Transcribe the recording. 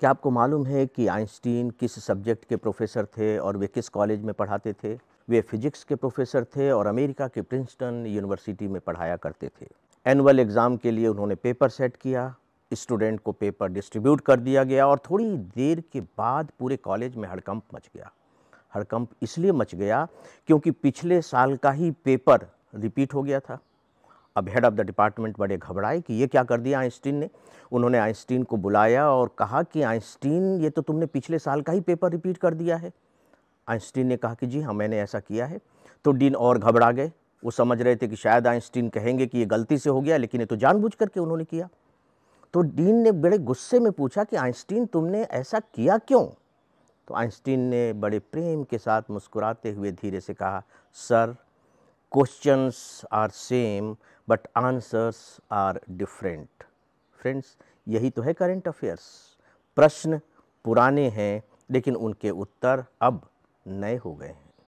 क्या आपको मालूम है कि आइंस्टीन किस सब्जेक्ट के प्रोफेसर थे और वे किस कॉलेज में पढ़ाते थे वे फिजिक्स के प्रोफेसर थे और अमेरिका के प्रिंसटन यूनिवर्सिटी में पढ़ाया करते थे एनुअल एग्ज़ाम के लिए उन्होंने पेपर सेट किया स्टूडेंट को पेपर डिस्ट्रीब्यूट कर दिया गया और थोड़ी देर के बाद पूरे कॉलेज में हड़कंप मच गया हड़कंप इसलिए मच गया क्योंकि पिछले साल का ही पेपर रिपीट हो गया था अब हेड ऑफ़ द डिपार्टमेंट बड़े घबराए कि ये क्या कर दिया आइंस्टीन ने उन्होंने आइंस्टीन को बुलाया और कहा कि आइंस्टीन ये तो तुमने पिछले साल का ही पेपर रिपीट कर दिया है आइंस्टीन ने कहा कि जी हाँ मैंने ऐसा किया है तो डीन और घबरा गए वो समझ रहे थे कि शायद आइंस्टीन कहेंगे कि ये गलती से हो गया लेकिन ये तो जानबूझ करके उन्होंने किया तो डीन ने बड़े गुस्से में पूछा कि आइंस्टीन तुमने ऐसा किया क्यों तो आइंस्टीन ने बड़े प्रेम के साथ मुस्कुराते हुए धीरे से कहा sir questions are same, but answers are different. Friends, यही तो है current affairs. प्रश्न पुराने हैं लेकिन उनके उत्तर अब नए हो गए हैं